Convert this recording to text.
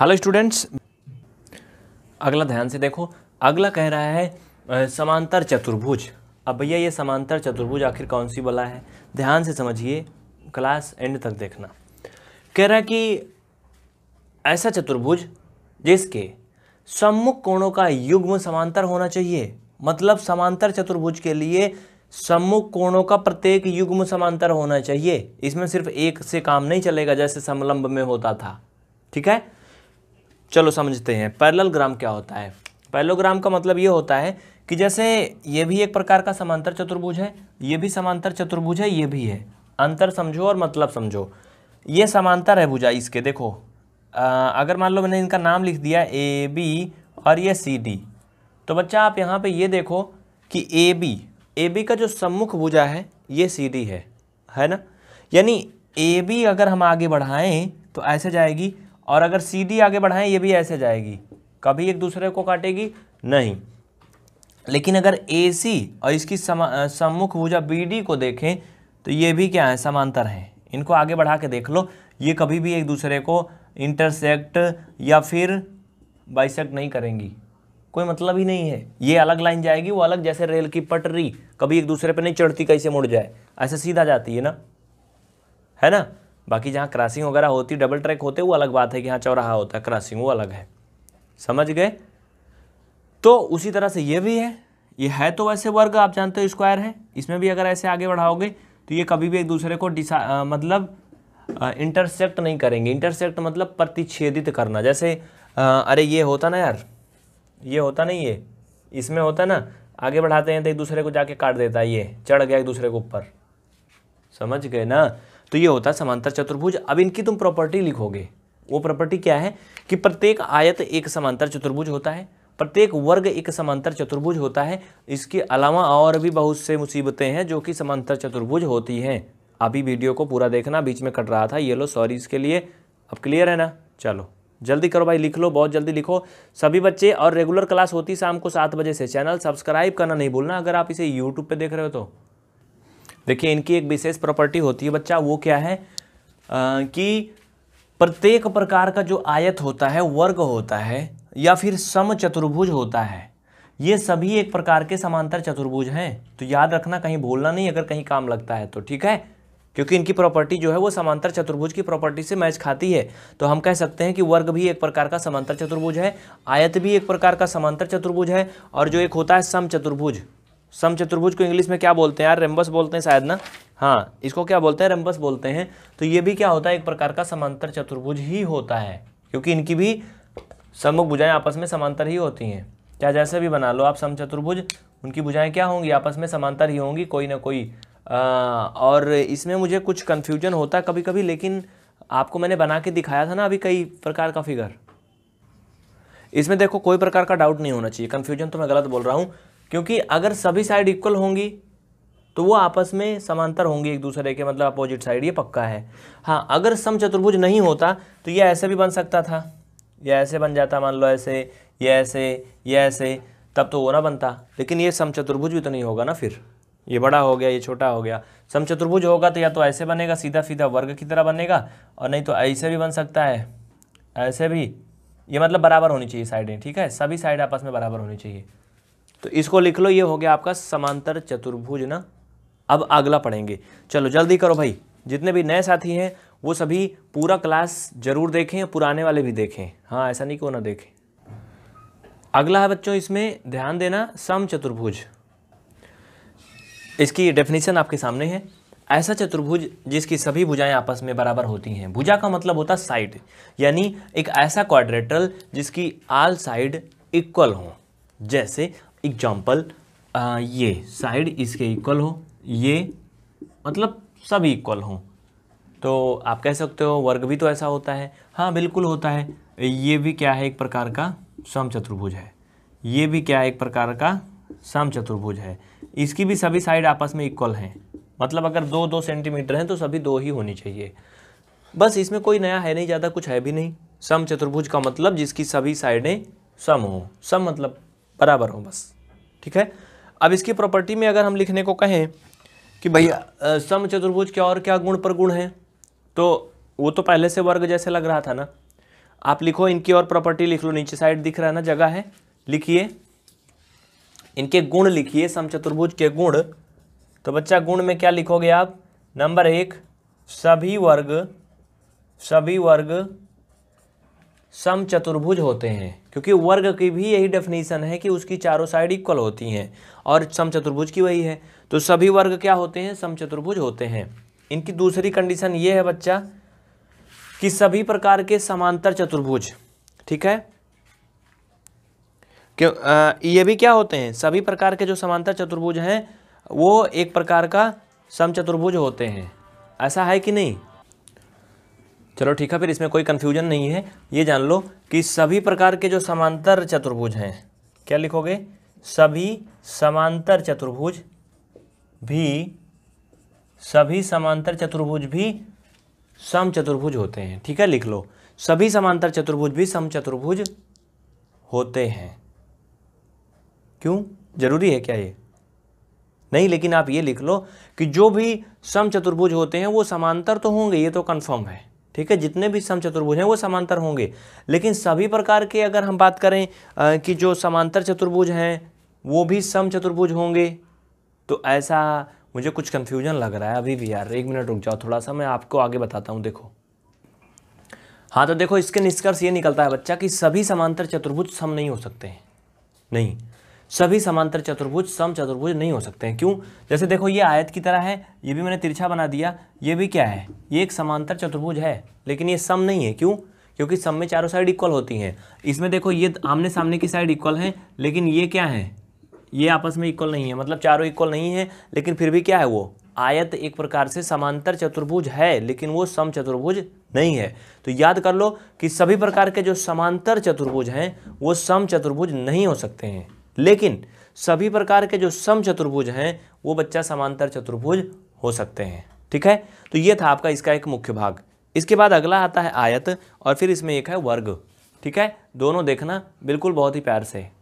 hello students अगला ध्यान से देखो अगला कह रहा है समांतर चतुर्भुज अब भैया ये समांतर चतुर्भुज आखिर कौन सी वाला है ध्यान से समझिए क्लास एंड तक देखना कह रहा है कि ऐसा चतुर्भुज जिसके सम्मुख कोणों का युग्म समांतर होना चाहिए मतलब समांतर चतुर्भुज के लिए सम्मुख कोणों का प्रत्येक युग्म समांतर होना चाहिए इसमें सिर्फ एक से काम नहीं चलेगा जैसे समलंब में होता था ठीक है चलो समझते हैं पैरल ग्राम क्या होता है ग्राम का मतलब ये होता है कि जैसे ये भी एक प्रकार का समांतर चतुर्भुज है ये भी समांतर चतुर्भुज है ये भी है अंतर समझो और मतलब समझो ये समांतर है भुजा इसके देखो आ, अगर मान लो मैंने इनका नाम लिख दिया ए बी और ये सी डी तो बच्चा आप यहाँ पे ये देखो कि ए बी ए बी का जो सम्मुख भुजा है ये सी डी है है ना यानी ए बी अगर हम आगे बढ़ाएं तो ऐसे जाएगी और अगर सीधी आगे बढ़ाएं ये भी ऐसे जाएगी कभी एक दूसरे को काटेगी नहीं लेकिन अगर ए सी और इसकी सम्मुख भूजा बी डी को देखें तो ये भी क्या है समांतर हैं इनको आगे बढ़ा के देख लो ये कभी भी एक दूसरे को इंटरसेक्ट या फिर बाइसेक्ट नहीं करेंगी कोई मतलब ही नहीं है ये अलग लाइन जाएगी वो अलग जैसे रेल की पटरी कभी एक दूसरे पर नहीं चढ़ती कैसे मुड़ जाए ऐसे सीधा जाती है ना है ना बाकी जहाँ क्रॉसिंग वगैरह होती डबल ट्रैक होते वो अलग बात है कि हाँ चौराहा होता है क्रॉसिंग वो अलग है समझ गए तो उसी तरह से ये भी है ये है तो वैसे वर्ग आप जानते हो स्क्वायर है इसमें भी अगर ऐसे आगे बढ़ाओगे तो ये कभी भी एक दूसरे को डिसा आ, मतलब इंटरसेक्ट नहीं करेंगे इंटरसेक्ट मतलब प्रतिच्छेदित करना जैसे आ, अरे ये होता ना यार ये होता नहीं ये इसमें होता ना आगे बढ़ाते हैं तो एक दूसरे को जाके काट देता है ये चढ़ गया एक दूसरे के ऊपर समझ गए ना तो ये होता है समांतर चतुर्भुज अब इनकी तुम प्रॉपर्टी लिखोगे वो प्रॉपर्टी क्या है कि प्रत्येक आयत एक समांतर चतुर्भुज होता है प्रत्येक वर्ग एक समांतर चतुर्भुज होता है इसके अलावा और भी बहुत से मुसीबतें हैं जो कि समांतर चतुर्भुज होती हैं अभी वीडियो को पूरा देखना बीच में कट रहा था ये लो सॉरी इसके लिए अब क्लियर है ना चलो जल्दी करो भाई लिख लो बहुत जल्दी लिखो सभी बच्चे और रेगुलर क्लास होती शाम को सात बजे से चैनल सब्सक्राइब करना नहीं भूलना अगर आप इसे यूट्यूब पर देख रहे हो तो देखिए इनकी एक विशेष प्रॉपर्टी होती है बच्चा वो क्या है आ, कि प्रत्येक प्रकार का जो आयत होता है वर्ग होता है या फिर सम चतुर्भुज होता है ये सभी एक प्रकार के समांतर चतुर्भुज हैं तो याद रखना कहीं भूलना नहीं अगर कहीं काम लगता है तो ठीक है क्योंकि इनकी प्रॉपर्टी जो है वो समांतर चतुर्भुज की प्रॉपर्टी से मैच खाती है तो हम कह सकते हैं कि वर्ग भी एक प्रकार का समांतर चतुर्भुज है आयत भी एक प्रकार का समांतर चतुर्भुज है और जो एक होता है सम चतुर्भुज सम चतुर्भुज को इंग्लिश में क्या बोलते हैं यार रेम्बस बोलते हैं शायद ना हाँ इसको क्या बोलते हैं रेम्बस बोलते हैं तो ये भी क्या होता है एक प्रकार का समांतर चतुर्भुज ही होता है क्योंकि इनकी भी सम्मुख भुजाएं आपस में समांतर ही होती हैं क्या जैसे भी बना लो आप सम चतुर्भुज उनकी भुजाएं क्या होंगी आपस में समांतर ही होंगी कोई ना कोई आ, और इसमें मुझे कुछ कन्फ्यूजन होता कभी कभी लेकिन आपको मैंने बना के दिखाया था ना अभी कई प्रकार का फिगर इसमें देखो कोई प्रकार का डाउट नहीं होना चाहिए कन्फ्यूजन तो मैं गलत बोल रहा हूँ क्योंकि अगर सभी साइड इक्वल होंगी तो वो आपस में समांतर होंगी एक दूसरे के मतलब अपोजिट साइड ये पक्का है हाँ अगर सम चतुर्भुज नहीं होता तो ये ऐसे भी बन सकता था ये ऐसे बन जाता मान लो ऐसे ये ऐसे ये ऐसे तब तो वो ना बनता लेकिन ये सम चतुर्भुज भी तो नहीं होगा ना फिर ये बड़ा हो गया ये छोटा हो गया सम चतुर्भुज होगा तो या तो ऐसे बनेगा सीधा सीधा वर्ग की तरह बनेगा और नहीं तो ऐसे भी बन सकता है ऐसे भी ये मतलब बराबर होनी चाहिए साइडें ठीक है सभी साइड आपस में बराबर होनी चाहिए तो इसको लिख लो ये हो गया आपका समांतर चतुर्भुज ना अब अगला पढ़ेंगे चलो जल्दी करो भाई जितने भी नए साथी हैं वो सभी पूरा क्लास जरूर देखें पुराने वाले भी देखें हाँ ऐसा नहीं क्यों ना देखें अगला है बच्चों इसमें ध्यान देना सम चतुर्भुज इसकी डेफिनेशन आपके सामने है ऐसा चतुर्भुज जिसकी सभी भुजाएं आपस में बराबर होती हैं भुजा का मतलब होता साइड यानी एक ऐसा क्वाड्रेटल जिसकी आल साइड इक्वल हो जैसे एग्जाम्पल ये साइड इसके इक्वल हो ये मतलब सब इक्वल हों तो आप कह सकते हो वर्ग भी तो ऐसा होता है हाँ बिल्कुल होता है ये भी क्या है एक प्रकार का समचतुर्भुज है ये भी क्या है एक प्रकार का समचतुर्भुज है इसकी भी सभी साइड आपस में इक्वल हैं मतलब अगर दो दो सेंटीमीटर हैं तो सभी दो ही होनी चाहिए बस इसमें कोई नया है नहीं ज़्यादा कुछ है भी नहीं सम चतुर्भुज का मतलब जिसकी सभी साइडें सम हो सम मतलब बराबर हों बस ठीक है अब इसकी प्रॉपर्टी में अगर हम लिखने को कहें कि भैया सम चतुर्भुज के और क्या गुण पर गुण है तो वो तो पहले से वर्ग जैसे लग रहा था ना आप लिखो इनकी और प्रॉपर्टी लिख लो नीचे साइड दिख रहा है ना जगह है लिखिए इनके गुण लिखिए सम चतुर्भुज के गुण तो बच्चा गुण में क्या लिखोगे आप नंबर एक सभी वर्ग सभी वर्ग सम चतुर्भुज होते हैं क्योंकि वर्ग की भी यही डेफिनेशन है कि उसकी चारों साइड इक्वल होती हैं और सम चतुर्भुज की वही है तो सभी वर्ग क्या होते हैं सम चतुर्भुज होते हैं इनकी दूसरी कंडीशन ये है बच्चा कि सभी प्रकार के समांतर चतुर्भुज ठीक है क्यों आ, ये भी क्या होते हैं सभी प्रकार के जो समांतर चतुर्भुज हैं वो एक प्रकार का सम चतुर्भुज होते हैं ऐसा है कि नहीं चलो ठीक है फिर इसमें कोई कन्फ्यूजन नहीं है ये जान लो कि सभी प्रकार के जो समांतर चतुर्भुज हैं क्या लिखोगे सभी समांतर चतुर्भुज भी सभी समांतर चतुर्भुज भी सम चतुर्भुज होते हैं ठीक है लिख लो सभी समांतर चतुर्भुज भी सम चतुर्भुज होते हैं क्यों जरूरी है क्या ये नहीं लेकिन आप ये लिख लो कि जो भी सम चतुर्भुज होते हैं वो समांतर तो होंगे ये तो कन्फर्म है ठीक है जितने भी समचतुर्भुज हैं वो समांतर होंगे लेकिन सभी प्रकार के अगर हम बात करें आ, कि जो समांतर चतुर्भुज हैं वो भी समचतुर्भुज होंगे तो ऐसा मुझे कुछ कंफ्यूजन लग रहा है अभी भी यार एक मिनट रुक जाओ थोड़ा सा मैं आपको आगे बताता हूँ देखो हाँ तो देखो इसके निष्कर्ष ये निकलता है बच्चा कि सभी समांतर चतुर्भुज सम नहीं हो सकते हैं नहीं सभी समांतर चतुर्भुज सम चतुर्भुज नहीं हो सकते हैं क्यों जैसे देखो ये आयत की तरह है ये भी मैंने तिरछा बना दिया ये भी क्या है ये एक समांतर चतुर्भुज है लेकिन ये सम नहीं है क्यों क्योंकि सम में चारों साइड इक्वल होती हैं इसमें देखो ये आमने सामने की साइड इक्वल है लेकिन ये क्या है ये आपस में इक्वल नहीं है मतलब चारों इक्वल नहीं है लेकिन फिर भी क्या है वो आयत एक प्रकार से समांतर चतुर्भुज है लेकिन वो सम चतुर्भुज नहीं है तो याद कर लो कि सभी प्रकार के जो समांतर चतुर्भुज हैं वो सम चतुर्भुज नहीं हो सकते हैं लेकिन सभी प्रकार के जो सम चतुर्भुज हैं वो बच्चा समांतर चतुर्भुज हो सकते हैं ठीक है तो ये था आपका इसका एक मुख्य भाग इसके बाद अगला आता है आयत और फिर इसमें एक है वर्ग ठीक है दोनों देखना बिल्कुल बहुत ही प्यार से